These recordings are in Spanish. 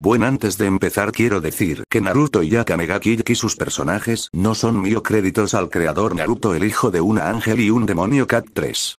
Bueno antes de empezar quiero decir que Naruto y y sus personajes no son mío créditos al creador Naruto el hijo de un ángel y un demonio Cat 3.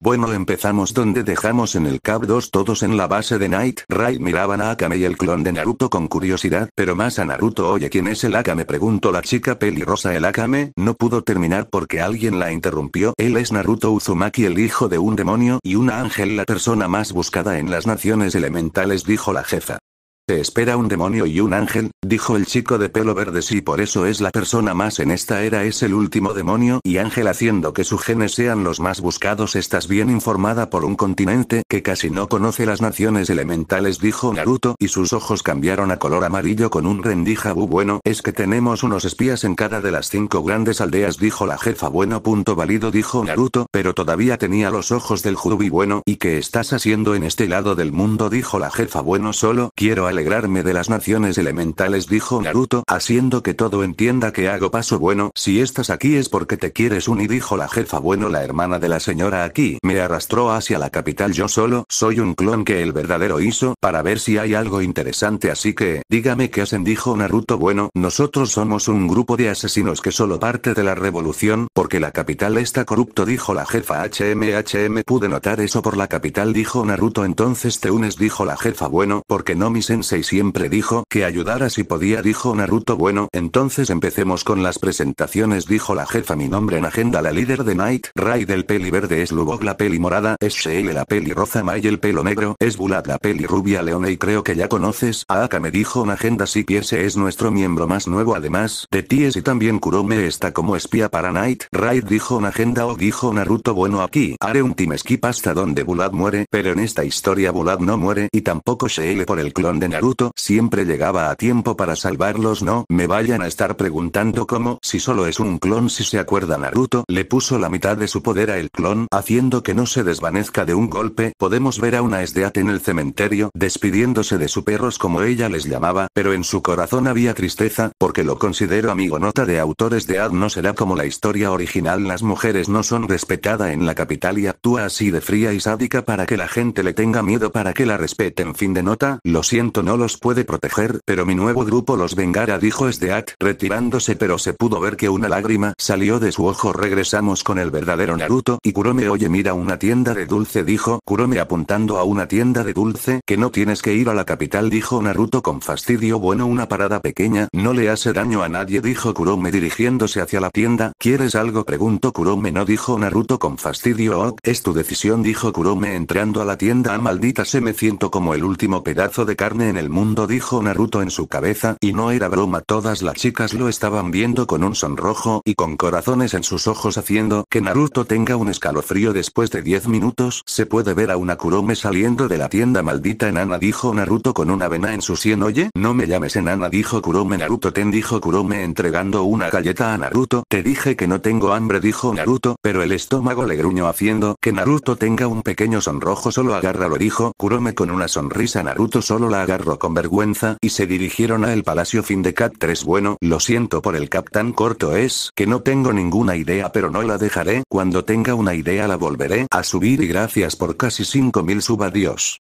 Bueno empezamos donde dejamos en el Cap 2 todos en la base de Night Rai miraban a Akame y el clon de Naruto con curiosidad pero más a Naruto oye quién es el Akame preguntó la chica pelirrosa el Akame no pudo terminar porque alguien la interrumpió él es Naruto Uzumaki el hijo de un demonio y un ángel la persona más buscada en las naciones elementales dijo la jefa se espera un demonio y un ángel, dijo el chico de pelo verde si por eso es la persona más en esta era es el último demonio y ángel haciendo que sus genes sean los más buscados estás bien informada por un continente que casi no conoce las naciones elementales dijo Naruto y sus ojos cambiaron a color amarillo con un rendija bu bueno es que tenemos unos espías en cada de las cinco grandes aldeas dijo la jefa bueno punto válido dijo Naruto pero todavía tenía los ojos del jubi. bueno y qué estás haciendo en este lado del mundo dijo la jefa bueno solo quiero alegrarme de las naciones elementales dijo Naruto haciendo que todo entienda que hago paso bueno si estás aquí es porque te quieres unir dijo la jefa bueno la hermana de la señora aquí me arrastró hacia la capital yo solo soy un clon que el verdadero hizo para ver si hay algo interesante así que dígame qué hacen dijo Naruto bueno nosotros somos un grupo de asesinos que solo parte de la revolución porque la capital está corrupto dijo la jefa HMHM pude notar eso por la capital dijo Naruto entonces te unes dijo la jefa bueno porque no mis y siempre dijo que ayudara si podía, dijo Naruto. Bueno, entonces empecemos con las presentaciones, dijo la jefa. Mi nombre en agenda, la líder de Night Ray del peli verde es lubok la peli morada es Sheil, la peli roza May, el pelo negro es Bulat, la peli rubia Leone y creo que ya conoces a Aka, me dijo en agenda. Si piese es nuestro miembro más nuevo, además de Ties y también Kurome está como espía para Night Raid, dijo en agenda o dijo Naruto. Bueno, aquí haré un team skip hasta donde Bulat muere, pero en esta historia Bulat no muere y tampoco Sheil por el clon de Naruto siempre llegaba a tiempo para salvarlos. No me vayan a estar preguntando cómo, si solo es un clon, si se acuerda Naruto, le puso la mitad de su poder a el clon, haciendo que no se desvanezca de un golpe. Podemos ver a una Esdeat en el cementerio, despidiéndose de su perros como ella les llamaba, pero en su corazón había tristeza, porque lo considero amigo. Nota de autores de Ad no será como la historia original. Las mujeres no son respetada en la capital y actúa así de fría y sádica para que la gente le tenga miedo para que la respeten. Fin de nota, lo siento no los puede proteger, pero mi nuevo grupo los vengará, dijo Sdeat, retirándose, pero se pudo ver que una lágrima salió de su ojo. Regresamos con el verdadero Naruto, y Kurome, oye, mira una tienda de dulce, dijo Kurome apuntando a una tienda de dulce, que no tienes que ir a la capital, dijo Naruto con fastidio. Bueno, una parada pequeña, no le hace daño a nadie, dijo Kurome dirigiéndose hacia la tienda. ¿Quieres algo? preguntó Kurome, no dijo Naruto con fastidio. Oh, es tu decisión, dijo Kurome entrando a la tienda. a ah, maldita se me siento como el último pedazo de carne el mundo, dijo Naruto en su cabeza, y no era broma, todas las chicas lo estaban viendo con un sonrojo y con corazones en sus ojos haciendo que Naruto tenga un escalofrío después de 10 minutos. Se puede ver a una Kurome saliendo de la tienda maldita enana, dijo Naruto con una vena en su sien. Oye, no me llames enana, dijo Kurome. Naruto ten, dijo Kurome entregando una galleta a Naruto. Te dije que no tengo hambre, dijo Naruto, pero el estómago le gruñó haciendo que Naruto tenga un pequeño sonrojo. Solo agárralo, dijo Kurome con una sonrisa. Naruto solo la agarra con vergüenza y se dirigieron al Palacio fin de cap 3. Bueno, lo siento por el cap tan corto es que no tengo ninguna idea pero no la dejaré. Cuando tenga una idea la volveré a subir y gracias por casi 5000 suba dios